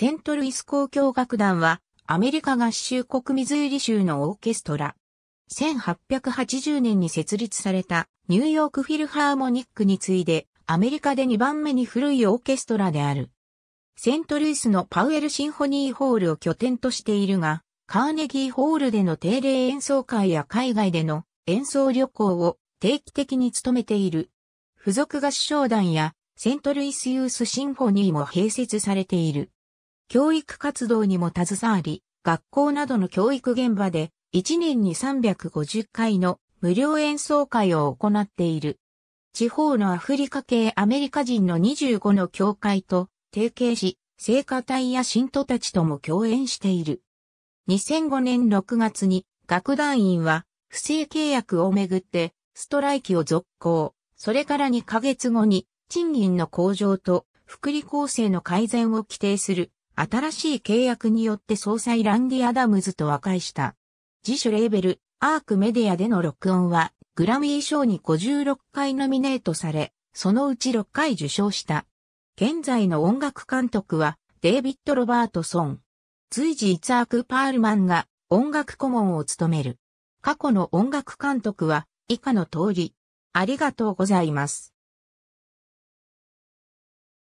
セントルイス交響楽団は、アメリカ合衆国ミズーリ州のオーケストラ。1880年に設立されたニューヨークフィルハーモニックに次いで、アメリカで2番目に古いオーケストラである。セントルイスのパウエルシンフォニーホールを拠点としているが、カーネギーホールでの定例演奏会や海外での演奏旅行を定期的に務めている。付属合唱団やセントルイスユースシンフォニーも併設されている。教育活動にも携わり、学校などの教育現場で1年に350回の無料演奏会を行っている。地方のアフリカ系アメリカ人の25の教会と提携し、聖歌隊や信徒たちとも共演している。2005年6月に楽団員は不正契約をめぐってストライキを続行。それから2ヶ月後に賃金の向上と福利厚生の改善を規定する新しい契約によって総裁ランディ・アダムズと和解した。自主レーベル、アークメディアでの録音は、グラミー賞に56回ノミネートされ、そのうち6回受賞した。現在の音楽監督は、デイビッド・ロバートソン。随時イツアーク・パールマンが音楽顧問を務める。過去の音楽監督は以下の通り。ありがとうございます。